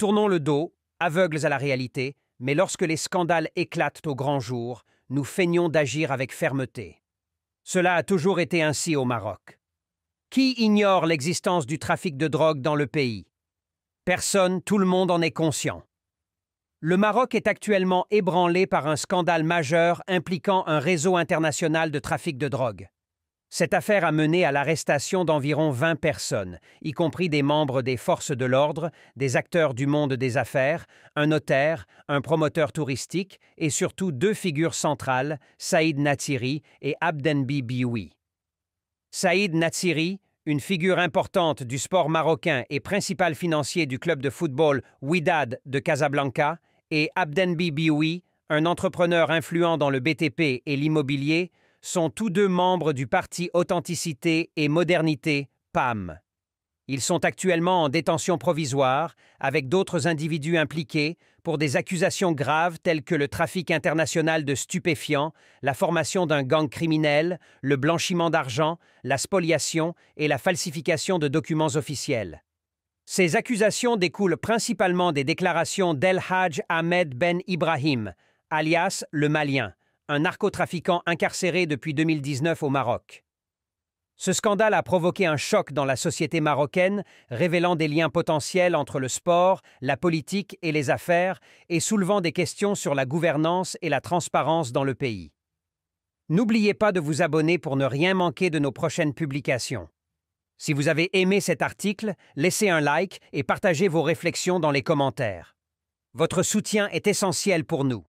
tournons le dos, aveugles à la réalité, mais lorsque les scandales éclatent au grand jour, nous feignons d'agir avec fermeté. Cela a toujours été ainsi au Maroc. Qui ignore l'existence du trafic de drogue dans le pays Personne, tout le monde en est conscient. Le Maroc est actuellement ébranlé par un scandale majeur impliquant un réseau international de trafic de drogue. Cette affaire a mené à l'arrestation d'environ 20 personnes, y compris des membres des forces de l'ordre, des acteurs du monde des affaires, un notaire, un promoteur touristique et surtout deux figures centrales, Saïd Natsiri et Abdenbi Bioui. Saïd Natsiri, une figure importante du sport marocain et principal financier du club de football Ouidad de Casablanca, et Abdenbi Bioui, un entrepreneur influent dans le BTP et l'immobilier, sont tous deux membres du parti Authenticité et Modernité, PAM. Ils sont actuellement en détention provisoire, avec d'autres individus impliqués, pour des accusations graves telles que le trafic international de stupéfiants, la formation d'un gang criminel, le blanchiment d'argent, la spoliation et la falsification de documents officiels. Ces accusations découlent principalement des déclarations d'El Hajj Ahmed Ben Ibrahim, alias le Malien, un narcotrafiquant incarcéré depuis 2019 au Maroc. Ce scandale a provoqué un choc dans la société marocaine, révélant des liens potentiels entre le sport, la politique et les affaires, et soulevant des questions sur la gouvernance et la transparence dans le pays. N'oubliez pas de vous abonner pour ne rien manquer de nos prochaines publications. Si vous avez aimé cet article, laissez un like et partagez vos réflexions dans les commentaires. Votre soutien est essentiel pour nous.